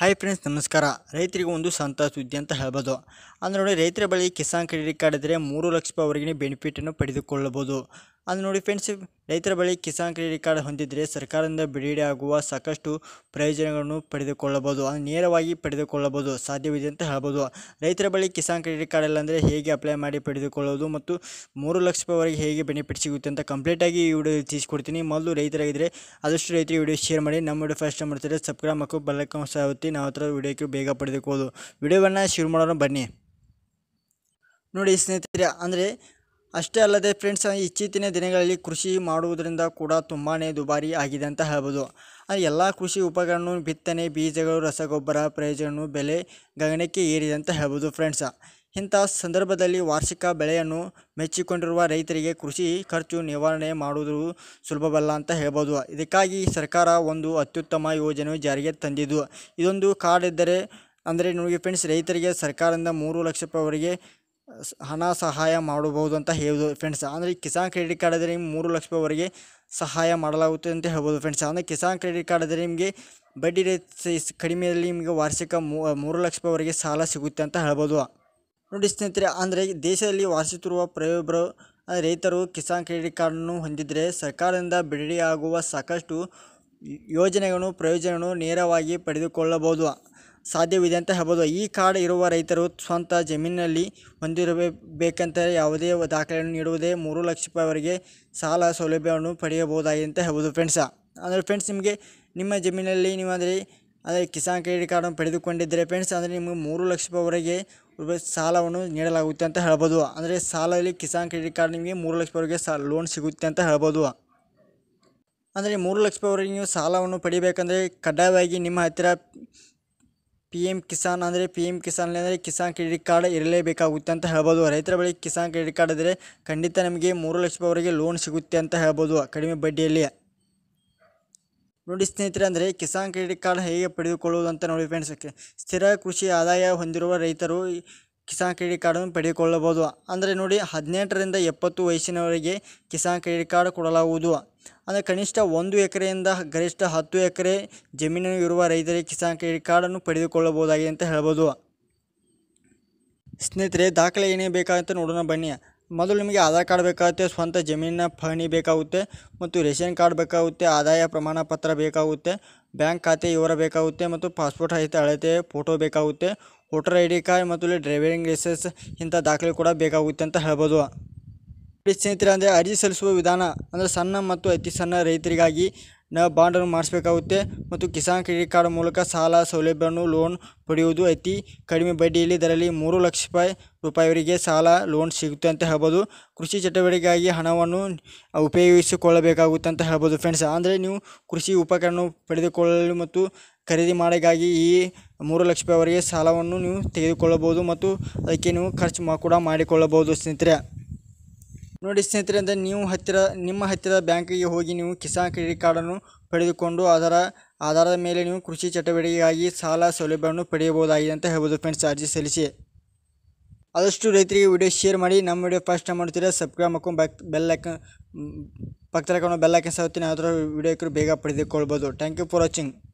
hi friends ನಮಸ್ಕಾರ ರೈತರಿಗೆ ಒಂದು ಸಂತ ಸುದ್ದಿ ಅಂತ ಹೇಳ್ಬೋದು ಅಂದರೆ ನೋಡಿ ರೈತರ ಬಳಿ ಕಿಸಾನ್ ಕ್ರೆಡಿಟ್ ಕಾರ್ಡ್ ಇದ್ದರೆ ಮೂರು ಲಕ್ಷ ರೂಪಾಯಿವರೆಗಿನ ಬೆನಿಫಿಟನ್ನು ಪಡೆದುಕೊಳ್ಳಬಹುದು ಅದು ನೋಡಿ ಫ್ರೆಂಡ್ಸ್ ರೈತರ ಬಳಿ ಕಿಸಾನ್ ಕ್ರೆಡಿಟ್ ಕಾರ್ಡ್ ಹೊಂದಿದ್ದರೆ ಸರ್ಕಾರದಿಂದ ಬಿಡುಗಡೆ ಆಗುವ ಸಾಕಷ್ಟು ಪ್ರಯೋಜನಗಳನ್ನು ಪಡೆದುಕೊಳ್ಳಬೋದು ಅದು ನೇರವಾಗಿ ಪಡೆದುಕೊಳ್ಳಬಹುದು ಸಾಧ್ಯವಿದೆ ಅಂತ ಹೇಳ್ಬೋದು ರೈತರ ಬಳಿ ಕಿಸಾನ್ ಕ್ರೆಡಿಟ್ ಕಾರ್ಡ್ ಅಂದರೆ ಹೇಗೆ ಅಪ್ಲೈ ಮಾಡಿ ಪಡೆದುಕೊಳ್ಳೋದು ಮತ್ತು ಮೂರು ಲಕ್ಷ ರೂಪಾಯಿವರೆಗೆ ಹೇಗೆ ಬೆನಿಫಿಟ್ ಸಿಗುತ್ತೆ ಅಂತ ಕಂಪ್ಲೀಟಾಗಿ ಈ ವಿಡಿಯೋ ತಿಳಿಸ್ಕೊಡ್ತೀನಿ ಮೊದಲು ರೈತರಾಗಿದ್ದರೆ ಆದಷ್ಟು ರೈತರಿಗೆ ವಿಡಿಯೋ ಶೇರ್ ಮಾಡಿ ನಮ್ಮ ವಿಡಿಯೋ ಫಸ್ಟ್ ಮಾಡ್ತಾರೆ ಸಬ್ಸ್ಕ್ರೈಬ್ ಹಾಕೋ ಬೆಲ್ಲಕ್ಕೆ ಹೊಸ ನಾವು ಹತ್ರ ವಿಡಿಯೋಕ್ಕೆ ಬೇಗ ಪಡೆದುಕೊಳ್ಳೋದು ವಿಡಿಯೋವನ್ನು ಶುರು ಮಾಡೋಣ ಬನ್ನಿ ನೋಡಿ ಸ್ನೇಹಿತರೆ ಅಂದರೆ ಅಷ್ಟೇ ಅಲ್ಲದೆ ಫ್ರೆಂಡ್ಸ್ ಇತ್ತೀಚಿನ ದಿನಗಳಲ್ಲಿ ಕೃಷಿ ಮಾಡುವುದರಿಂದ ಕೂಡ ತುಂಬಾ ದುಬಾರಿ ಆಗಿದೆ ಅಂತ ಹೇಳ್ಬೋದು ಎಲ್ಲ ಕೃಷಿ ಉಪಕರಣ ಬಿತ್ತನೆ ಬೀಜಗಳು ರಸಗೊಬ್ಬರ ಪ್ರಯೋಜನ ಬೆಲೆ ಗಗನಕ್ಕೆ ಏರಿದೆ ಅಂತ ಹೇಳ್ಬೋದು ಫ್ರೆಂಡ್ಸ್ ಇಂಥ ಸಂದರ್ಭದಲ್ಲಿ ವಾರ್ಷಿಕ ಬೆಳೆಯನ್ನು ಮೆಚ್ಚಿಕೊಂಡಿರುವ ರೈತರಿಗೆ ಕೃಷಿ ಖರ್ಚು ನಿವಾರಣೆ ಮಾಡುವುದು ಸುಲಭವಲ್ಲ ಅಂತ ಹೇಳ್ಬೋದು ಇದಕ್ಕಾಗಿ ಸರ್ಕಾರ ಒಂದು ಅತ್ಯುತ್ತಮ ಯೋಜನೆ ಜಾರಿಗೆ ತಂದಿದ್ದು ಇದೊಂದು ಕಾರ್ಡ್ ಇದ್ದರೆ ಅಂದರೆ ನೋಡಿ ಫ್ರೆಂಡ್ಸ್ ರೈತರಿಗೆ ಸರ್ಕಾರದಿಂದ ಮೂರು ಲಕ್ಷ ರೂಪಾಯಿವರೆಗೆ ಹಣ ಸಹಾಯ ಮಾಡಬಹುದು ಅಂತ ಹೇಳ್ಬೋದು ಫ್ರೆಂಡ್ಸ್ ಅಂದರೆ ಕಿಸಾನ್ ಕ್ರೆಡಿಟ್ ಕಾರ್ಡ್ ಆದರೆ ನಿಮ್ಗೆ ಮೂರು ಲಕ್ಷ ರೂಪಾಯಿವರೆಗೆ ಸಹಾಯ ಮಾಡಲಾಗುತ್ತೆ ಅಂತ ಹೇಳ್ಬೋದು ಫ್ರೆಂಡ್ಸ್ ಅಂದರೆ ಕಿಸಾನ್ ಕ್ರೆಡಿಟ್ ಕಾರ್ಡ್ ಆದರೆ ನಿಮಗೆ ಬಡ್ಡಿ ರೇಟ್ ಕಡಿಮೆಯಲ್ಲಿ ನಿಮಗೆ ವಾರ್ಷಿಕ ಮೂರು ಲಕ್ಷ ರೂಪಾಯಿವರೆಗೆ ಸಾಲ ಸಿಗುತ್ತೆ ಅಂತ ಹೇಳ್ಬೋದು ನೋಡಿ ಸ್ನೇಹಿತರೆ ಅಂದರೆ ದೇಶದಲ್ಲಿ ವಾಸಿಸುತ್ತಿರುವ ಪ್ರತಿಯೊಬ್ಬರು ರೈತರು ಕಿಸಾನ್ ಕ್ರೆಡಿಟ್ ಕಾರ್ಡನ್ನು ಹೊಂದಿದರೆ ಸರ್ಕಾರದಿಂದ ಬಿಡುಗಡೆಯಾಗುವ ಸಾಕಷ್ಟು ಯೋಜನೆಗಳನ್ನು ಪ್ರಯೋಜನಗಳು ನೇರವಾಗಿ ಪಡೆದುಕೊಳ್ಳಬಹುದು ಸಾಧ್ಯವಿದೆ ಅಂತ ಹೇಳ್ಬೋದು ಈ ಕಾರ್ಡ್ ಇರುವ ರೈತರು ಸ್ವಂತ ಜಮೀನಿನಲ್ಲಿ ಹೊಂದಿರಬೇಕಂತ ಯಾವುದೇ ದಾಖಲೆಯನ್ನು ನೀಡುವುದೇ ಮೂರು ಲಕ್ಷ ರೂಪಾಯಿವರೆಗೆ ಸಾಲ ಸೌಲಭ್ಯವನ್ನು ಪಡೆಯಬಹುದಾಗಿದೆ ಅಂತ ಹೇಳ್ಬೋದು ಫ್ರೆಂಡ್ಸ ಅಂದರೆ ಫ್ರೆಂಡ್ಸ್ ನಿಮಗೆ ನಿಮ್ಮ ಜಮೀನಲ್ಲಿ ನೀವು ಅಂದರೆ ಅದೇ ಕಿಸಾನ್ ಕ್ರೆಡಿಟ್ ಕಾರ್ಡನ್ನು ಪಡೆದುಕೊಂಡಿದ್ದರೆ ಫ್ರೆಂಡ್ಸ್ ಅಂದರೆ ನಿಮಗೆ ಮೂರು ಲಕ್ಷ ರೂಪಾಯಿವರೆಗೆ ಸಾಲವನ್ನು ನೀಡಲಾಗುತ್ತೆ ಅಂತ ಹೇಳ್ಬೋದು ಅಂದರೆ ಸಾಲದಲ್ಲಿ ಕಿಸಾನ್ ಕ್ರೆಡಿಟ್ ಕಾರ್ಡ್ ನಿಮಗೆ ಮೂರು ಲಕ್ಷ ರೂಪಾಯಿವರೆಗೆ ಸಾ ಲೋನ್ ಸಿಗುತ್ತೆ ಅಂತ ಹೇಳ್ಬೋದು ಅಂದರೆ ಮೂರು ಲಕ್ಷ ರೂಪಾಯಿವರೆಗೆ ನೀವು ಸಾಲವನ್ನು ಪಡಿಬೇಕಂದರೆ ಕಡ್ಡಾಯವಾಗಿ ನಿಮ್ಮ ಹತ್ತಿರ ಪಿ ಎಮ್ ಕಿಸಾನ್ ಅಂದರೆ ಪಿ ಎಮ್ ಕಿಸಾನ್ ಅಂದರೆ ಕಿಸಾನ್ ಕ್ರೆಡಿಟ್ ಕಾರ್ಡ್ ಇರಲೇಬೇಕಾಗುತ್ತೆ ಅಂತ ಹೇಳ್ಬೋದು ರೈತರ ಬಳಿ ಕಿಸಾನ್ ಕ್ರೆಡಿಟ್ ಕಾರ್ಡ್ ಇದ್ದರೆ ಖಂಡಿತ ನಮಗೆ ಮೂರು ಲಕ್ಷ ರೂಪಾಯಿವರೆಗೆ ಲೋನ್ ಸಿಗುತ್ತೆ ಅಂತ ಹೇಳ್ಬೋದು ಕಡಿಮೆ ಬಡ್ಡಿಯಲ್ಲಿ ನೋಡಿ ಸ್ನೇಹಿತರೆ ಅಂದರೆ ಕಿಸಾನ್ ಕ್ರೆಡಿಟ್ ಕಾರ್ಡ್ ಹೇಗೆ ಪಡೆದುಕೊಳ್ಳುವುದು ಅಂತ ನೋಡಿ ಫ್ರೆಂಡ್ಸ್ ಸ್ಥಿರ ಕೃಷಿ ಆದಾಯ ಹೊಂದಿರುವ ರೈತರು ಕಿಸಾನ್ ಕ್ರೆಡಿಟ್ ಕಾರ್ಡನ್ನು ಪಡೆದುಕೊಳ್ಳಬಹುದು ಅಂದರೆ ನೋಡಿ ಹದಿನೆಂಟರಿಂದ ಎಪ್ಪತ್ತು ವಯಸ್ಸಿನವರಿಗೆ ಕಿಸಾನ್ ಕ್ರೆಡಿಟ್ ಕಾರ್ಡ್ ಕೊಡಲಾಗುವುದು ಅಂದರೆ ಕನಿಷ್ಠ ಒಂದು ಎಕರೆಯಿಂದ ಗರಿಷ್ಠ ಹತ್ತು ಎಕರೆ ಜಮೀನು ಇರುವ ರೈತರಿಗೆ ಕಿಸಾನ್ ಕ್ರೆಡಿಟ್ ಕಾರ್ಡನ್ನು ಪಡೆದುಕೊಳ್ಳಬಹುದಾಗಿದೆ ಅಂತ ಹೇಳ್ಬೋದು ಸ್ನೇಹಿತರೆ ದಾಖಲೆ ಏನೇ ಅಂತ ನೋಡೋಣ ಬನ್ನಿ ಮೊದಲು ನಿಮಗೆ ಆಧಾರ್ ಕಾರ್ಡ್ ಬೇಕಾಗುತ್ತೆ ಸ್ವಂತ ಜಮೀನಿನ ಪಹಣಿ ಬೇಕಾಗುತ್ತೆ ಮತ್ತು ರೇಷನ್ ಕಾರ್ಡ್ ಬೇಕಾಗುತ್ತೆ ಆದಾಯ ಪ್ರಮಾಣ ಪತ್ರ ಬೇಕಾಗುತ್ತೆ ಬ್ಯಾಂಕ್ ಖಾತೆ ವಿವರ ಬೇಕಾಗುತ್ತೆ ಮತ್ತು ಪಾಸ್ಪೋರ್ಟ್ ಸಹಿತ ಅಳತೆ ಫೋಟೋ ಬೇಕಾಗುತ್ತೆ ವೋಟರ್ ಐ ಡಿ ಕಾರ್ಡ್ ಮತ್ತು ಡ್ರೈವಿಂಗ್ ಲೈಸೆನ್ಸ್ ಇಂಥ ದಾಖಲೆ ಕೂಡ ಬೇಕಾಗುತ್ತೆ ಅಂತ ಹೇಳ್ಬೋದು ಸ್ನೇಹಿತರೆ ಅಂದರೆ ಅರ್ಜಿ ಸಲ್ಲಿಸುವ ವಿಧಾನ ಅಂದರೆ ಸಣ್ಣ ಮತ್ತು ಅತಿ ಸಣ್ಣ ರೈತರಿಗಾಗಿ ಬಾಂಡನ್ನು ಮಾಡಿಸಬೇಕಾಗುತ್ತೆ ಮತ್ತು ಕಿಸಾನ್ ಕ್ರೆಡಿಟ್ ಕಾರ್ಡ್ ಮೂಲಕ ಸಾಲ ಸೌಲಭ್ಯವನ್ನು ಲೋನ್ ಪಡೆಯುವುದು ಅತಿ ಕಡಿಮೆ ಬಡ್ಡಿಯಲ್ಲಿ ಇದರಲ್ಲಿ ಮೂರು ಲಕ್ಷ ರೂಪಾಯಿ ರೂಪಾಯಿವರೆಗೆ ಸಾಲ ಲೋನ್ ಸಿಗುತ್ತೆ ಅಂತ ಹೇಳ್ಬೋದು ಕೃಷಿ ಚಟುವಟಿಕೆಗಾಗಿ ಹಣವನ್ನು ಉಪಯೋಗಿಸಿಕೊಳ್ಳಬೇಕಾಗುತ್ತೆ ಅಂತ ಹೇಳ್ಬೋದು ಫ್ರೆಂಡ್ಸ್ ಅಂದರೆ ನೀವು ಕೃಷಿ ಉಪಕರಣ ಪಡೆದುಕೊಳ್ಳಲು ಮತ್ತು ಖರೀದಿ ಮಾಡೋಕ್ಕಾಗಿ ಈ ಮೂರು ಲಕ್ಷ ರೂಪಾಯಿವರೆಗೆ ಸಾಲವನ್ನು ನೀವು ತೆಗೆದುಕೊಳ್ಳಬಹುದು ಮತ್ತು ಅದಕ್ಕೆ ನೀವು ಖರ್ಚು ಕೂಡ ಮಾಡಿಕೊಳ್ಳಬಹುದು ಸ್ನೇಹಿತರೆ ನೋಡಿ ಸ್ನೇಹಿತರೆ ಅಂದರೆ ನೀವು ಹತ್ತಿರ ನಿಮ್ಮ ಹತ್ತಿರ ಬ್ಯಾಂಕಿಗೆ ಹೋಗಿ ನೀವು ಕಿಸಾನ್ ಕ್ರೆಡಿಟ್ ಕಾರ್ಡನ್ನು ಪಡೆದುಕೊಂಡು ಅದರ ಆಧಾರದ ಮೇಲೆ ನೀವು ಕೃಷಿ ಚಟುವಟಿಕೆಗಾಗಿ ಸಾಲ ಸೌಲಭ್ಯವನ್ನು ಪಡೆಯಬಹುದಾಗಿದೆ ಅಂತ ಹೇಳ್ಬೋದು ಫ್ರೆಂಡ್ಸ್ ಅರ್ಜಿ ಸಲ್ಲಿಸಿ ಆದಷ್ಟು ರೈತರಿಗೆ ವಿಡಿಯೋ ಶೇರ್ ಮಾಡಿ ನಮ್ಮ ವಿಡಿಯೋ ಫಸ್ಟ್ ಟೈಮ್ ಮಾಡ್ತೀರಾ ಸಬ್ಸ್ಕ್ರೈಬ್ ಮಾಡ್ಕೊಂಡು ಬ್ಯಾಕ್ ಬೆಲ್ ಲೈಕ್ ಪಕ್ಕದ ಕಣ್ಣು ಬೆಲ್ ಐಕನ್ ಸಾಗುತ್ತೀನಿ ಅದರ ವಿಡಿಯೋ ಬೇಗ ಪಡೆದುಕೊಳ್ಬೋದು ಥ್ಯಾಂಕ್ ಯು ಫಾರ್ ವಾಚಿಂಗ್